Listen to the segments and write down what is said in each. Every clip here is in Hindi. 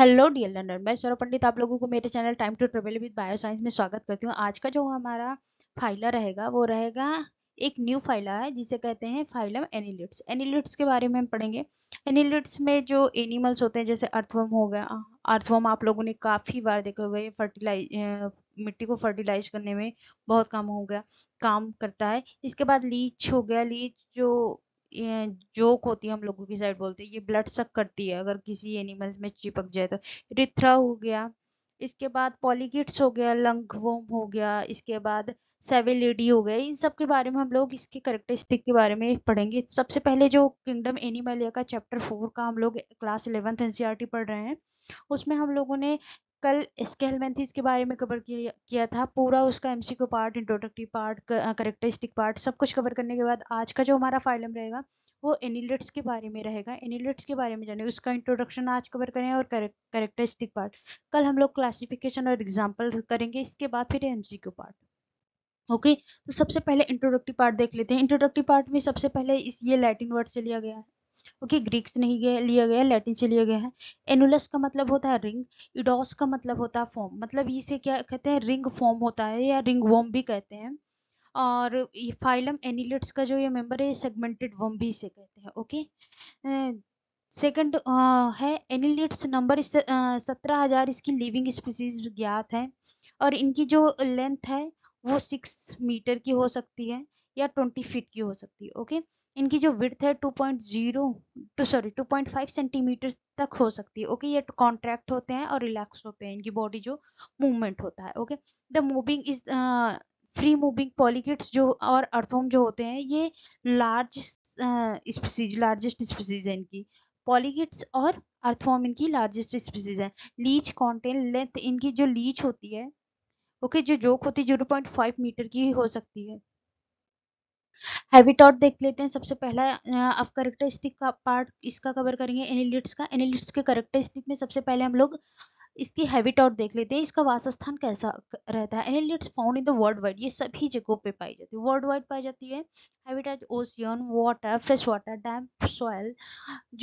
हेलो डियर लर्नर मैं सौरभ पंडित आप लोगों को मेरे channel time to travel with bio science में स्वागत करती हूँ आज का जो हमारा फाइला रहेगा वो रहेगा एक न्यू फाइला है जिसे कहते हैं फाइलम एनिलिट्स एनिलिट्स के बारे में हम पढ़ेंगे एनिलिट्स में जो एनिमल्स होते हैं जैसे अर्थवम हो गया अर्थवम आप लोगों ने काफ़ी बार देखा होगा ये फर्टिलाइज मिट्टी को फर्टिलाइज करने में बहुत काम हो गया काम करता है इसके बाद लीच हो गया लीच जो जोक होती है हम लोगों की साइड बोलते हैं ये ब्लड सक करती है अगर किसी एनिमल्स में चिपक जाए तो रिथ्रा हो गया इसके बाद पॉलीकिट्स हो गया लंगवोम हो गया इसके बाद सेवेलिडी हो गया इन सब के बारे में हम लोग इसके करेक्टरिस्टिक के बारे में पढ़ेंगे सबसे पहले जो किंगडम एनिमलिया का चैप्टर फोर का हम लोग क्लास इलेवेंथ एन पढ़ रहे हैं उसमें हम लोगों ने कल स्केलमेंथिस के बारे में कवर किया था पूरा उसका MCQ part introductory part characteristic part सब कुछ कवर करने के बाद आज का जो हमारा फाइलम रहेगा वो एनिलेट्स के बारे में रहेगा एनिलेट्स के बारे में जाने उसका इंट्रोडक्शन आज कवर करें और करेक्टरिस्टिक पार्ट कल हम लोग क्लासिफिकेशन और एग्जाम्पल करेंगे इसके बाद फिर एम पार्ट ओके okay, तो सबसे पहले इंट्रोडक्टिव पार्ट देख लेते हैं इंट्रोडक्टिव पार्ट में सबसे पहले इस ये लैटिन वर्ड से लिया गया है ओके okay, ग्रीक से नहीं गया लिया गया लैटिन से लिया गया है एनुलस का मतलब होता है रिंग इडोस का मतलब होता है फॉर्म मतलब इसे क्या कहते हैं रिंग फॉर्म होता है या रिंग वॉम भी कहते हैं और ये फाइलम एनिलेट्स का जो ये मेंबर है सेगमेंटेड वम भी इसे कहते हैं ओके सेकंड है एनिलेट्स नंबर इस सत्रह हजार इसकी लिविंग स्पीसीज ज्ञात है और इनकी जो लेंथ है वो सिक्स मीटर की हो सकती है या ट्वेंटी फीट की हो सकती है ओके okay? इनकी जो विर्थ है 2.0 टू सॉरी 2.5 सेंटीमीटर तक हो सकती है ओके ये कॉन्ट्रैक्ट होते हैं और रिलैक्स होते हैं इनकी बॉडी जो मूवमेंट होता है okay the moving is free moving polychaetes जो और अर्थोम जो होते हैं ये लार्ज स्पीसीज लार्जेस्ट स्पीसीज है इनकी पॉलीकिट्स और अर्थोम इनकी लार्जेस्ट स्पीसीज है लीच कॉन्टेन लेंथ इनकी जो लीच होती है ओके okay, जो जोक होती है जीरो पॉइंट फाइव मीटर की हो सकती है हैवी टॉट देख लेते हैं सबसे पहला अब करेक्टरिस्टिक का पार्ट इसका कवर करेंगे एनिलिट्स का एनिलिट्स के करेक्टरिस्टिक में सबसे पहले हम लोग इसकी हैविटॉट देख लेते हैं इसका वासस्थान कैसा रहता है annelids found in the world wide ये सभी जगहों पे पाई जाती है वर्ल्ड वाइड पाई जाती है habitat ocean water fresh water damp soil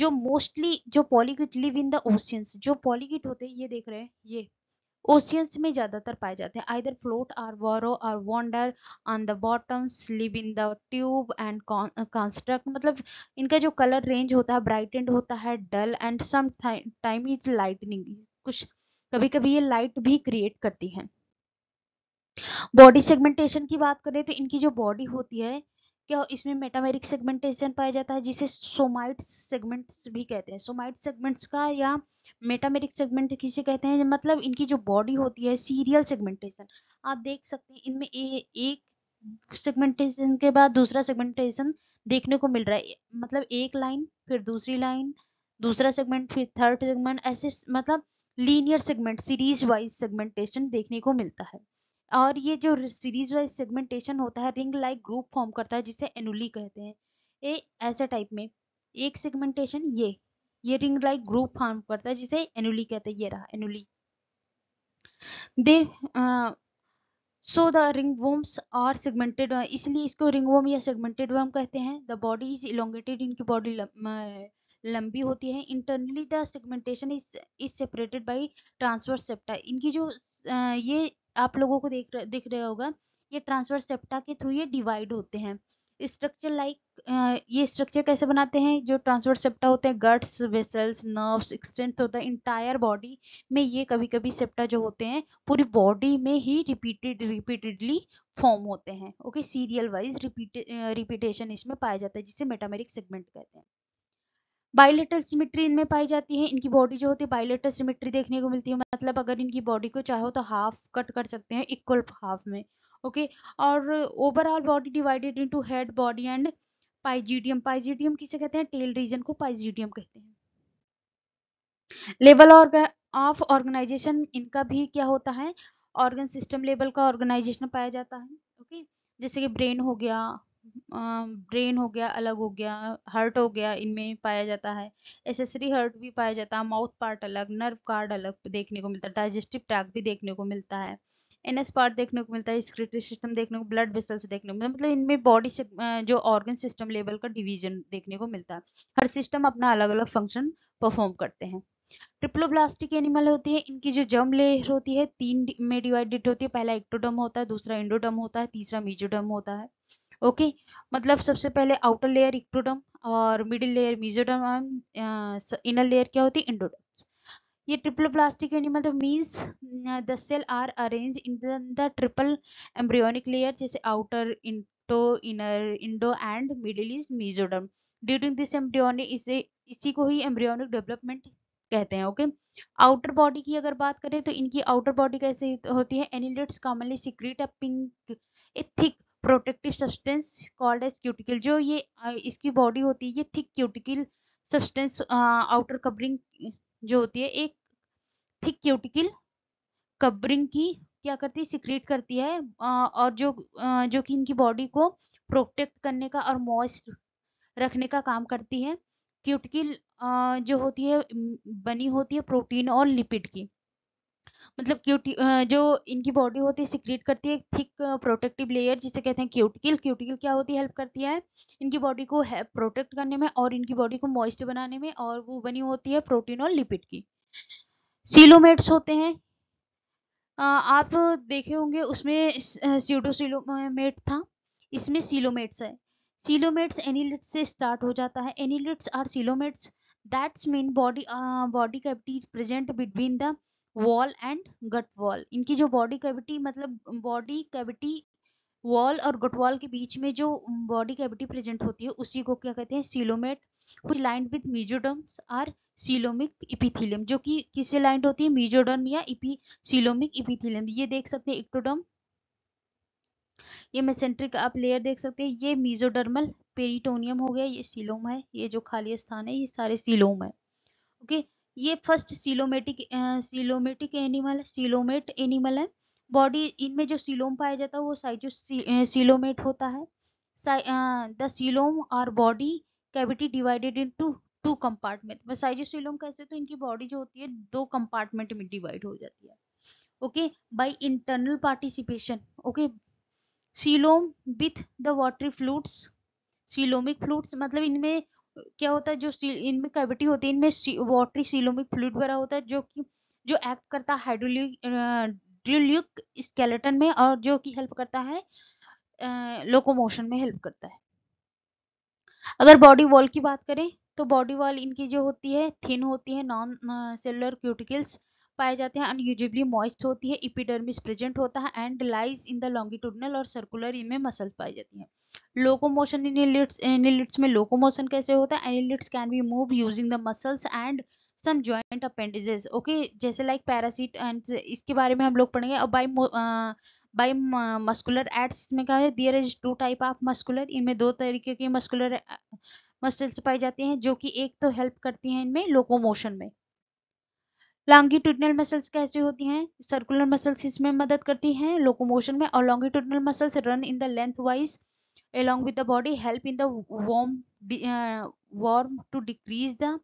जो मोस्टली जो polychaetes live in the oceans जो पॉलीगिट होते हैं ये देख रहे हैं ये ओशियंस में ज़्यादातर पाए जाते हैं either float or burrow or wander on the bottom live in the tube and construct मतलब इनका जो कलर रेंज होता है ब्राइटेंड होता है dull and some time is lightning कुछ कभी कभी ये लाइट भी क्रिएट करती हैं बॉडी सेगमेंटेशन की बात करें तो इनकी जो बॉडी होती है क्या इसमें मेटामेरिक सेगमेंटेशन पाया जाता है जिसे सोमाइट सेगमेंट्स भी कहते हैं सोमाइट सेगमेंट्स का या मेटामेरिक सेगमेंट किसे कहते हैं मतलब इनकी जो बॉडी होती है सीरियल सेगमेंटेशन आप देख सकते हैं इनमें एक सेगमेंटेशन के बाद दूसरा सेगमेंटेशन देखने को मिल रहा है मतलब एक लाइन फिर दूसरी लाइन दूसरा सेगमेंट फिर थर्ड सेगमेंट ऐसे मतलब linear segment series wise segmentation देखने को मिलता है और ये जो सीरीज वाइज सेगमेंटेशन होता है रिंग लाइक ग्रुप फॉर्म करता है जिसे एनुली कहते हैं ये ऐसे टाइप में एक सेगमेंटेशन ये ये रिंग लाइक ग्रुप फॉर्म करता है जिसे एनुली कहते हैं ये रहा annuli they so the ring ringworms are segmented इसलिए इसको रिंग रिंगवोम या सेगमेंटेड वर्म कहते हैं द बॉडी इज इलोंगेटेड इनकी बॉडी लंबी होती है internally the segmentation is is separated by transverse septa इनकी जो ये आप लोगों को देख दिख रहा होगा ये ट्रांसफर सेप्टा के थ्रू ये डिवाइड होते हैं स्ट्रक्चर लाइक ये स्ट्रक्चर कैसे बनाते हैं जो ट्रांसफर सेप्टा होते हैं गट्स वेसल्स नर्व्स एक्सटेंथ होता है इंटायर बॉडी में ये कभी कभी सेप्टा जो होते हैं पूरी बॉडी में ही रिपीटेड रिपीटेडली फॉर्म होते हैं okay serial wise repeat repetition इसमें पाया जाता है जिसे मेटामेरिक सेगमेंट कहते हैं बायोलेटल सिमिट्री इनमें पाई जाती है इनकी बॉडी जो होती है बायोलेटल सिमिट्री देखने को मिलती है मतलब अगर इनकी बॉडी को चाहो तो हाफ कट कर सकते हैं इक्वल हाफ में ओके और overall body divided into head body and pygidium pygidium किसे कहते हैं टेल रीजन को पाइजीडियम कहते हैं लेवल ऑफ ऑर्गेनाइजेशन इनका भी क्या होता है ऑर्गन सिस्टम लेवल का ऑर्गेनाइजेशन पाया जाता है ओके जैसे कि ब्रेन हो गया ब्रेन हो गया अलग हो गया हर्ट हो गया इनमें पाया जाता है एसेसरी हर्ट भी पाया जाता है माउथ पार्ट अलग नर्व कार्ड अलग देखने को मिलता है डाइजेस्टिव ट्रैक भी देखने को मिलता है एनएस पार्ट देखने को मिलता है स्क्रिटरी सिस्टम देखने को ब्लड वेसल्स देखने को मिलता है मतलब इनमें बॉडी से जो ऑर्गन सिस्टम लेवल का डिवीजन देखने को मिलता है हर सिस्टम अपना अलग अलग फंक्शन परफॉर्म करते हैं ट्रिप्लोब्लास्टिक एनिमल होती है इनकी जो जर्म लेयर होती है तीन में डिवाइडेड होती है पहला एक्टोडम होता है दूसरा इंडोडम होता है तीसरा मीजोडम होता है ओके मतलब सबसे पहले आउटर लेयर इक्टोडम और middle layer mesoderm inner layer क्या होती है इंडोडम ये ट्रिपल प्लास्टिक एनिमल तो means the cell are arrange in the triple embryonic layer जैसे outer into inner endo and middle is mesoderm during this embryonic इसे इसी को ही एम्ब्रियोनिक डेवलपमेंट कहते हैं ओके आउटर बॉडी की अगर बात करें तो इनकी आउटर बॉडी कैसे होती है annelids commonly secrete a pink a thick protective substance called as cuticle जो ये इसकी बॉडी होती है ये thick cuticle substance outer covering जो होती है एक थिक क्यूटिकल कवरिंग की क्या करती है सिक्रीट करती है और जो जो कि इनकी बॉडी को प्रोटेक्ट करने का और मॉइस्ट रखने का काम करती है क्यूटिकल जो होती है बनी होती है प्रोटीन और लिपिड की मतलब क्यूटी जो इनकी बॉडी होती है सिक्रीट करती है थिक प्रोटेक्टिव लेयर जिसे कहते हैं क्यूटिकल क्यूटिकल क्या होती है हेल्प करती है इनकी बॉडी को प्रोटेक्ट करने में और इनकी बॉडी को मॉइस्ट बनाने में और वो बनी होती है प्रोटीन और लिपिड की सीलोमेट्स होते हैं आप देखे होंगे उसमें सीडोसीलोमेट था इसमें सीलोमेट्स है सीलोमेट्स एनिलिट्स से स्टार्ट हो जाता है annelids are coelomates that's mean body body cavity is present between the wall and gut wall इनकी जो बॉडी कैविटी मतलब बॉडी कैविटी वॉल और गट वॉल के बीच में जो बॉडी कैविटी प्रेजेंट होती है उसी को क्या कहते हैं सीलोमेट कुछ lined with mesoderms or coelomic epithelium जो कि किससे लाइंड होती है मीजोडम या coelomic इपिथिलियम ये देख सकते हैं इक्टोडम ये मेसेंट्रिक आप लेयर देख सकते हैं ये मीजोडर्मल पेरिटोनियम हो गया ये सीलोम है ये जो खाली स्थान है ये सारे सीलोम है ओके okay? ये first coelomatic coelomatic animal coelomate animal है बॉडी इनमें जो सिलोम पाया जाता है वो साइजो सिलोमेट होता है द सिलोम और body cavity divided in two two compartment मैं सिलोम कैसे तो इनकी बॉडी जो होती है दो कंपार्टमेंट में डिवाइड हो जाती है okay by internal participation okay coelom with the watery fluids coelomic fluids मतलब इनमें क्या होता है जो इनमें कैविटी होती है इनमें वॉटरी वाटरी सीलोमिक फ्लूड भरा होता है जो कि जो एक्ट करता है हाइड्रोलिक स्केलेटन में और जो कि हेल्प करता है लोकोमोशन में हेल्प करता है अगर बॉडी वॉल की बात करें तो बॉडी वॉल इनकी जो होती है थिन होती है नॉन सेलुलर क्यूटिकल्स पाए जाते हैं अनयूजली मॉइस्ट होती है इपिडर्मिस प्रेजेंट होता है and lies in the longitudinal और सर्कुलर इनमें मसल पाई जाती है locomotion in annelids in annelids में लोकोमोशन कैसे होता है annelids can be move using the muscles and some joint appendages okay जैसे लाइक पैरासीट एंड इसके बारे में हम लोग पढ़ेंगे और बाई बाई मस्कुलर एड्स में क्या है there is two type of muscular इनमें दो तरीके के मस्कुलर मसल्स पाई जाती हैं जो कि एक तो हेल्प करती हैं इनमें लोकोमोशन में लॉन्गिट्यूडनल मसल्स कैसे होती हैं सर्कुलर मसल्स इसमें मदद करती हैं लोकोमोशन में और longitudinal muscles run in the length wise along with the body help in the warm uh, warm to decrease the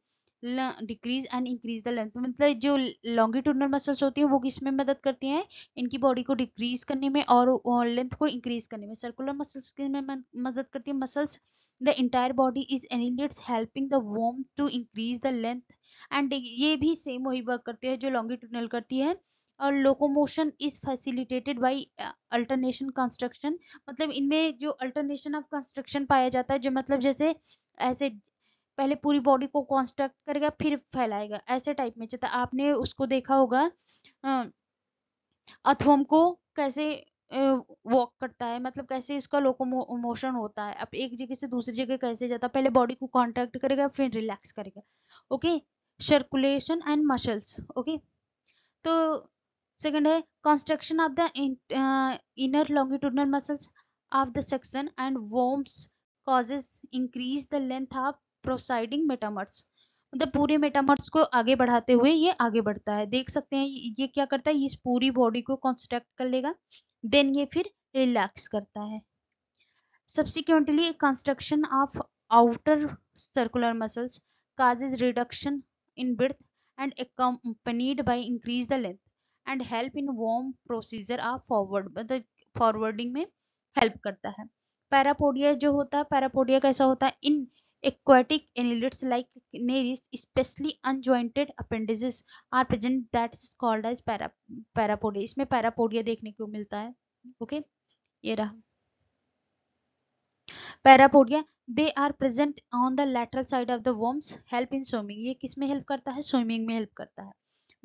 decrease and increase the length मतलब जो लॉन्गिट्यूडनल मसल्स होती हैं वो किसमें मदद करती हैं इनकी बॉडी को डिक्रीज करने में और लेंथ को इंक्रीज करने में सर्कुलर मसल्स में मदद करती हैं muscles the entire body is annelids helping the worm to increase the length and ये भी सेम वही वर्क करती है जो लॉन्गिट्यूडनल करती है और locomotion is facilitated by alternation construction मतलब इनमें जो अल्टरनेशन ऑफ कंस्ट्रक्शन पाया जाता है जो मतलब जैसे ऐसे पहले पूरी बॉडी को कॉन्स्ट्रक्ट करेगा फिर फैलाएगा ऐसे टाइप में जैसे आपने उसको देखा होगा अथवम को कैसे वॉक करता है मतलब कैसे इसका लोको मोशन होता है अब एक जगह से दूसरी जगह कैसे जाता है पहले बॉडी को कॉन्ट्रैक्ट करेगा फिर रिलैक्स करेगा okay circulation and muscles okay तो second is constriction of the in, uh, inner longitudinal muscles of the section and worms causes increase the length of मतलब पूरे मेटामर्स को आगे बढ़ाते हुए ये आगे बढ़ता है देख सकते हैं ये क्या करता है इस पूरी बॉडी को कॉन्स्ट्रक्ट कर लेगा देन ये फिर रिलैक्स करता है subsequently construction of outer circular muscles causes reduction in breadth and accompanied by increase the length and help in worm procedure of forward मतलब फॉरवर्डिंग में हेल्प करता है पैरापोडिया जो होता है पैरापोडिया कैसा होता है in aquatic annelids like Nereis specially unjointed appendages are present that is called as para parapodia इसमें पैरापोडिया देखने को मिलता है ओके okay? ये रहा parapodia they are present on the lateral side of the worms help in swimming ये किस में हेल्प करता है स्विमिंग में हेल्प करता है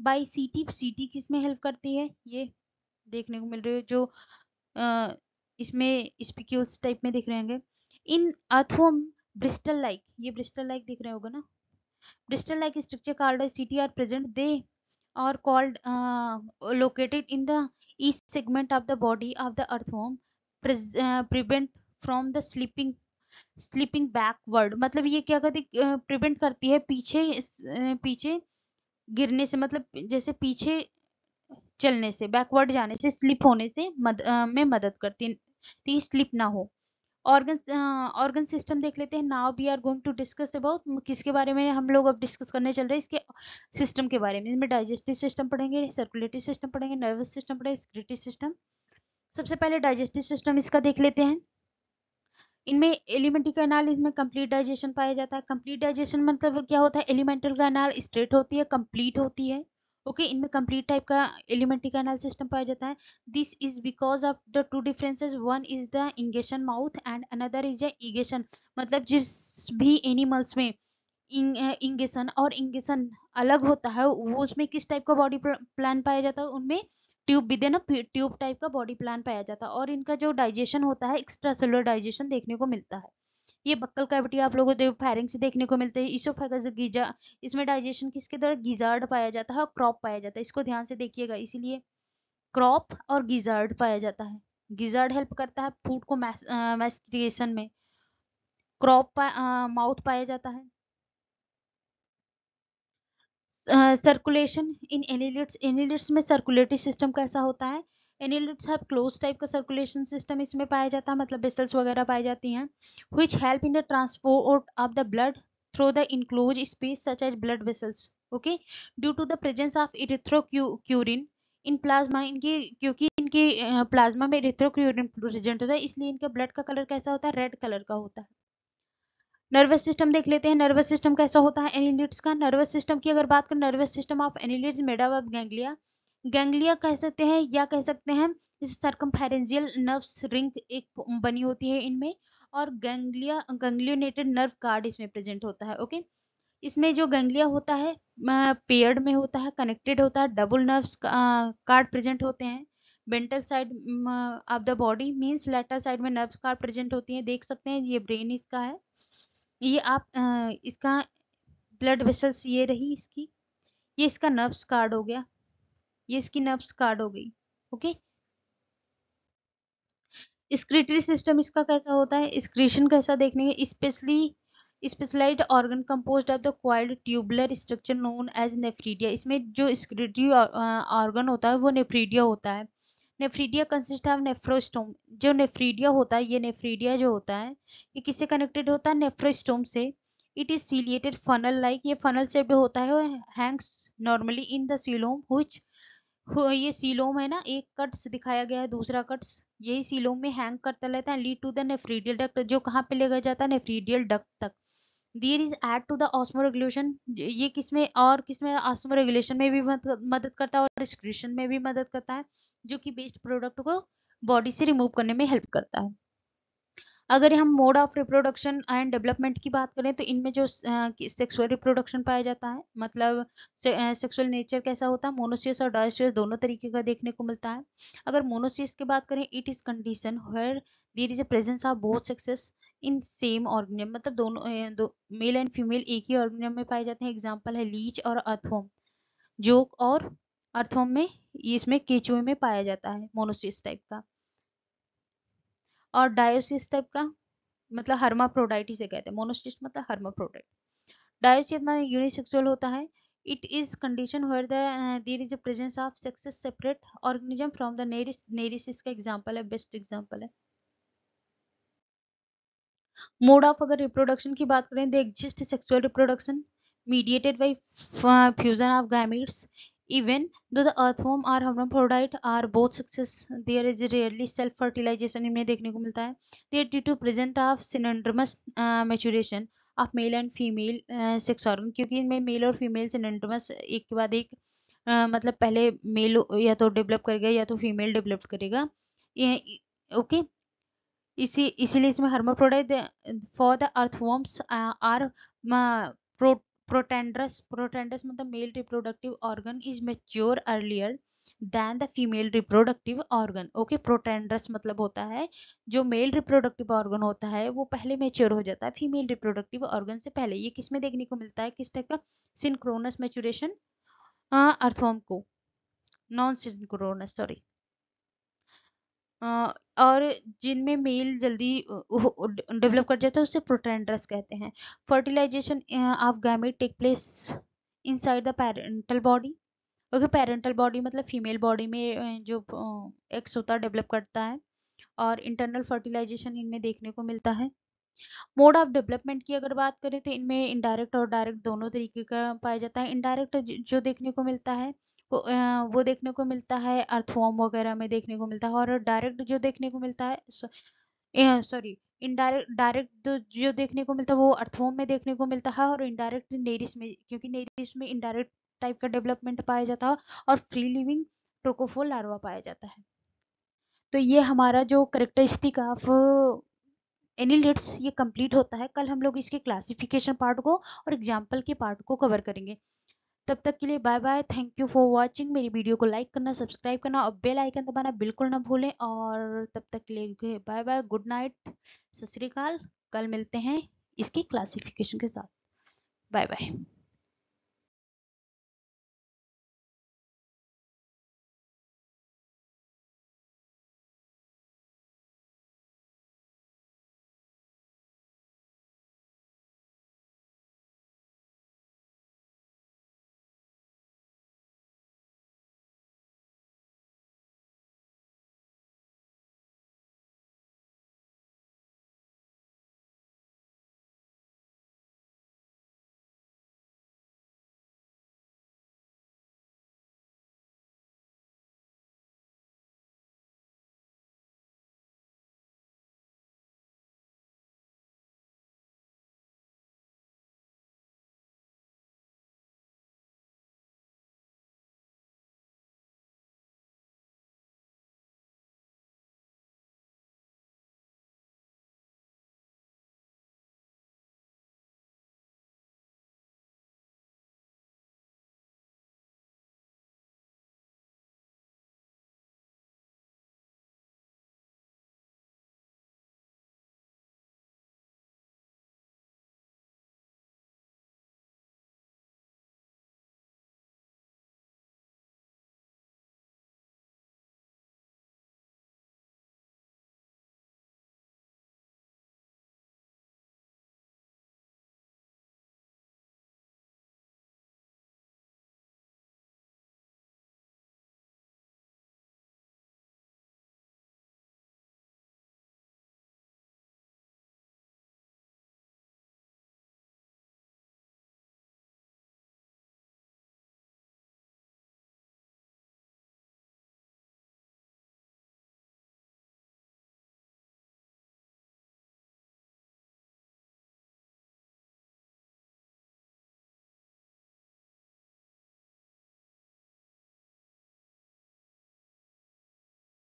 by setae setae किस में हेल्प करती है ये देखने को मिल रही है जो आ, इसमें स्पिक्यूस टाइप में दिख रहे होंगे इन अर्थवम ब्रिस्टल लाइक ये ब्रिस्टल लाइक दिख रहे होगा ना bristle like structure called setae are present they are called located in the each segment of the body of the the prevent from the slipping slipping backward मतलब ये क्या करती प्रिवेंट करती है पीछे पीछे गिरने से मतलब जैसे पीछे चलने से बैकवर्ड जाने से स्लिप होने से मद, आ, में मदद करती ती स्लिप ना हो ऑर्गन ऑर्गन सिस्टम देख लेते हैं now we are going to discuss about किसके बारे में हम लोग अब डिस्कस करने चल रहे हैं इसके सिस्टम के बारे में इसमें डाइजेस्टिव सिस्टम पढ़ेंगे सर्कुलेटरी सिस्टम पढ़ेंगे नर्वस सिस्टम पढ़ेंगे सिक्रेटरी सिस्टम सबसे पहले डाइजेस्टिव सिस्टम इसका देख लेते हैं इनमें एलिमेंट्री कैनाल इसमें कंप्लीट डाइजेशन पाया जाता है कंप्लीट डाइजेशन मतलब क्या होता है एलिमेंटल कैनाल स्ट्रेट होती है कंप्लीट होती है ओके okay, इनमें कंप्लीट टाइप का एलिमेंट्री कैनाल सिस्टम पाया जाता है this is because of the two differences one is the ingestion mouth and another is the egestion मतलब जिस भी एनिमल्स में इंगेशन और इंगेशन अलग होता है वो उसमें किस टाइप का बॉडी प्लान पाया जाता है उनमें ट्यूब भी देना ट्यूब टाइप का बॉडी प्लान पाया जाता है और इनका जो डाइजेशन होता है एक्स्ट्रा सेलुलर डाइजेशन देखने को मिलता है ये बक्कल कैविटी आप लोगों को फैरिंग से देखने को मिलते हैं इसोफेगस गीजा इसमें डाइजेशन किसके द्वारा गीजार्ड पाया जाता है और क्रॉप पाया जाता है इसको ध्यान से देखिएगा इसीलिए क्रॉप और गिजार्ड पाया जाता है गिजार्ड हेल्प करता है फूड को मैस्ट्रिएशन में क्रॉप माउथ पाया जाता है सर्कुलेशन इन एनिलिट्स एनिलिट्स में सर्कुलेटरी सिस्टम कैसा होता है एनिलिट्स हैव क्लोज टाइप का सर्कुलेशन सिस्टम इसमें पाया जाता है मतलब वेसल्स वगैरह पाई जाती हैं which help in the transport of the blood through the enclose space such as blood vessels okay due to the presence of erythrocruorin in plasma इनके क्योंकि इनके प्लाज्मा में इरेथ्रोक्यूरिन प्रेजेंट होता है इसलिए इनके ब्लड का कलर कैसा होता है रेड कलर का होता है नर्वस सिस्टम देख लेते हैं नर्वस सिस्टम कैसा होता है एनिलिट्स का नर्वस सिस्टम की अगर बात करें nervous system of annelids made of ganglia ganglia कह सकते हैं या कह सकते हैं इस सर्कमफेरेंजियल नर्व्स रिंग एक बनी होती है इनमें और गैंग्लिया गैंग्लियोनेटेड नर्व कार्ड इसमें प्रेजेंट होता है ओके इसमें जो गैंग्लिया होता है पेयर्ड में होता है कनेक्टेड होता है डबल नर्व्स कार्ड प्रेजेंट होते हैं ventral side of the body means lateral side में नर्व कार्ड प्रेजेंट होती है देख सकते हैं ये ब्रेन इसका है ये आप इसका ब्लड वेसल्स ये रही इसकी ये इसका नर्व्स कार्ड हो गया ये इसकी नर्व्स कार्ड हो गई ओके स्क्रिटरी सिस्टम इसका कैसा होता है स्क्रीशन कैसा देखने के specially specialized organ compose of the coiled tubular structure known as nephridia इसमें जो स्क्रिटरी ऑर्गन होता है वो नेफ्रीडिया होता है नेफ्रीडिया कंसिस्ट ऑफ नेफ्रोस्टोम जो नेफ्रीडिया होता है ये नेफ्रीडिया जो होता है ये किससे कनेक्टेड होता है नेफ्रोस्टोम से it is ciliated funnel like ये फनल शेप्ड होता है hangs normally in the coelom which ये सीलोम है ना एक कट्स दिखाया गया है दूसरा कट्स यही सीलोम में हैंग करता रहता है lead to the nephridial duct जो कहाँ पे लेगा जाता है नेफ्रीडियल डक्ट तक there is aid to the osmoregulation ये किसमें और किसमें ऑस्मो रेगुलेशन में भी मदद करता है और एक्सक्रीशन में भी मदद करता है जो कि बेस्ट प्रोडक्ट को बॉडी से रिमूव करने में हेल्प करता है अगर हम mode of reproduction and development की बात करें तो इनमें जो सेक्सुअल रिप्रोडक्शन पाया जाता है मतलब सेक्सुअल नेचर कैसा होता है मोनोसियस और डायोसियस दोनों तरीके का देखने को मिलता है अगर मोनोसियस की बात करें it is condition where there is a presence of both sexes in same organism मतलब दोनों दो, मेल एंड फीमेल एक ही ऑर्गेनियम में पाए जाते हैं एग्जाम्पल है लीच और अर्थवोम जो और अर्थवोम में इसमें केचुए में पाया जाता है मोनोसिस टाइप का और डायोसिस टाइप का मतलब हर्माप्रोडाइट इसे कहते हैं मोनोसिस मतलब हर्माप्रोडाइट डायोसिस मतलब यूनिसेक्सुअल होता है it is condition where the uh, is is presence of sexes separate organism from the Nereis Nereis का एग्जांपल है बेस्ट एग्जांपल है मोड ऑफ अगर रिप्रोडक्शन की बात करें exist sexual reproduction mediated by fusion of gametes even though the earthworm are hermaphrodite are both sexes there is rarely self fertilization इनमें देखने को मिलता है there due to present of synchronous maturation of male and female sex organ क्योंकि इनमें मेल और फीमेल सिनड्रमस एक के बाद एक uh, मतलब पहले मेल या तो डेवलप करेगा या तो फीमेल डेवलप करेगा ओके इसी इसीलिए इसमें hermaphrodite for the earthworms are protandrous protandrous मतलब male reproductive organ is mature earlier than the female reproductive organ okay protandrous मतलब होता है जो मेल रिप्रोडक्टिव ऑर्गन होता है वो पहले मेच्योर हो जाता है फीमेल रिप्रोडक्टिव ऑर्गन से पहले ये किसमें देखने को मिलता है किस टाइप का सिंक्रोनस मेचुरेशन अर्थवर्म को नॉन सिंक्रोनस सॉरी और जिनमें मेल जल्दी डेवलप कर जाता है उसे प्रोटेंड्रस कहते हैं fertilization of gamete take place inside the parental body okay parental body मतलब फीमेल बॉडी में जो एक्स होता है डेवलप करता है और इंटरनल फर्टिलाइजेशन इनमें देखने को मिलता है मोड ऑफ डेवलपमेंट की अगर बात करें तो इनमें इनडायरेक्ट और डायरेक्ट दोनों तरीके का पाया जाता है इनडायरेक्ट जो देखने को मिलता है वो देखने को मिलता है अर्थवॉर्म वगैरह में देखने को मिलता है और डायरेक्ट जो देखने को मिलता है सॉरी इनडायरेक्ट डायरेक्ट जो देखने को मिलता है वो अर्थवॉर्म में देखने को मिलता है और इनडायरेक्ट नेरिस में क्योंकि नेरिस में इनडायरेक्ट टाइप का डेवलपमेंट पाया जाता है और फ्री लिविंग ट्रोकोफोल लार्वा पाया जाता है तो ये हमारा जो करेक्टरिस्टिक ऑफ एनिलिट्स ये कंप्लीट होता है कल हम लोग इसके क्लासिफिकेशन पार्ट को और एग्जाम्पल के पार्ट को कवर करेंगे तब तक के लिए bye bye thank you for watching मेरी वीडियो को लाइक करना सब्सक्राइब करना और बेल आइकन दबाना बिल्कुल ना भूलें और तब तक के लिए बाय बाय गुड नाइट सत श्रीकाल कल मिलते हैं इसकी क्लासिफिकेशन के साथ बाय बाय